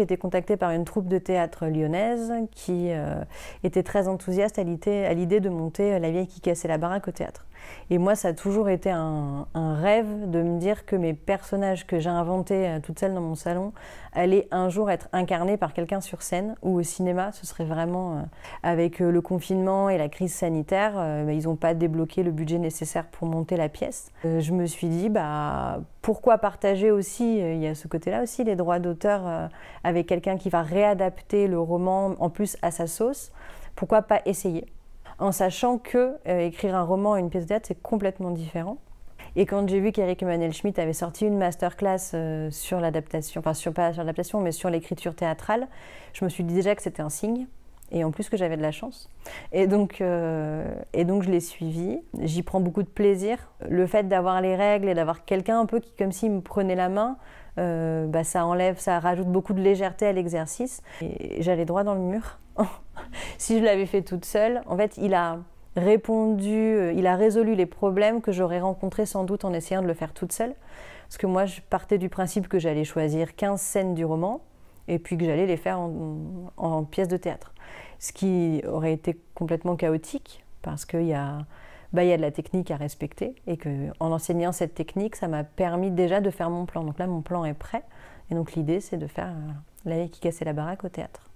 j'ai été contactée par une troupe de théâtre lyonnaise qui euh, était très enthousiaste à l'idée de monter euh, La vieille qui cassait la baraque au théâtre. Et moi, ça a toujours été un, rêve de me dire que mes personnages que j'ai inventés euh, toutes seules dans mon salon allaient un jour être incarnés par quelqu'un sur scène ou au cinéma. Ce serait vraiment euh, avec euh, le confinement et la crise sanitaire, bah, ils n'ont pas débloqué le budget nécessaire pour monter la pièce. je me suis dit, bah pourquoi partager aussi, il y a ce côté-là aussi, les droits d'auteur avec quelqu'un qui va réadapter le roman en plus à sa sauce. Pourquoi pas essayer en sachant que euh, écrire un roman et une pièce de théâtre, c'est complètement différent. Et quand j'ai vu qu'Eric Emmanuel Schmitt avait sorti une masterclass euh, sur l'adaptation, enfin sur, pas sur l'adaptation, mais sur l'écriture théâtrale, je me suis dit déjà que c'était un signe. Et en plus que j'avais de la chance. Et donc, euh, et donc je l'ai suivi. J'y prends beaucoup de plaisir. Le fait d'avoir les règles et d'avoir quelqu'un un peu qui, comme s'il me prenait la main, bah, ça enlève, ça rajoute beaucoup de légèreté à l'exercice. Et j'allais droit dans le mur Si je l'avais fait toute seule, en fait, il a répondu, euh, il a résolu les problèmes que j'aurais rencontrés sans doute en essayant de le faire toute seule. Parce que moi, je partais du principe que j'allais choisir 15 scènes du roman et puis que j'allais les faire en, en, pièces de théâtre. Ce qui aurait été complètement chaotique parce qu'il y a, bah, y de la technique à respecter et que en enseignant cette technique, ça m'a permis déjà de faire mon plan. Donc là, mon plan est prêt. Et donc l'idée, c'est de faire euh, La qui cassait la baraque au théâtre.